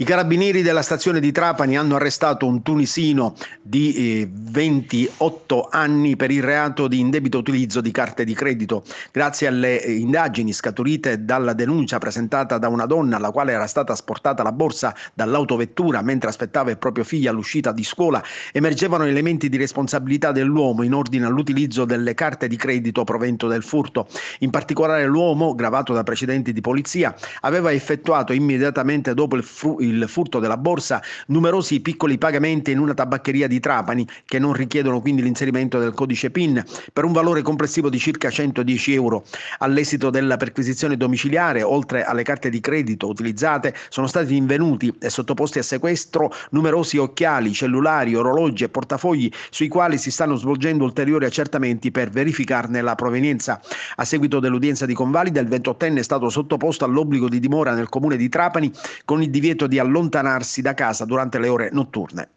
I carabinieri della stazione di Trapani hanno arrestato un tunisino di 28 eh, anni per il reato di indebito utilizzo di carte di credito. Grazie alle eh, indagini scaturite dalla denuncia presentata da una donna alla quale era stata asportata la borsa dall'autovettura mentre aspettava il proprio figlio all'uscita di scuola, emergevano elementi di responsabilità dell'uomo in ordine all'utilizzo delle carte di credito provento del furto. In particolare l'uomo, gravato da precedenti di polizia, aveva effettuato immediatamente dopo il, fru- il furto della borsa, numerosi piccoli pagamenti in una tabaccheria di Trapani che non richiedono quindi l'inserimento del codice PIN per un valore complessivo di circa 110 euro. All'esito della perquisizione domiciliare, oltre alle carte di credito utilizzate, sono stati invenuti e sottoposti a sequestro numerosi occhiali, cellulari, orologi e portafogli sui quali si stanno svolgendo ulteriori accertamenti per verificarne la provenienza. A seguito dell'udienza di convalida, il 28enne è stato sottoposto all'obbligo di dimora nel comune di Trapani con il divieto di allontanarsi da casa durante le ore notturne.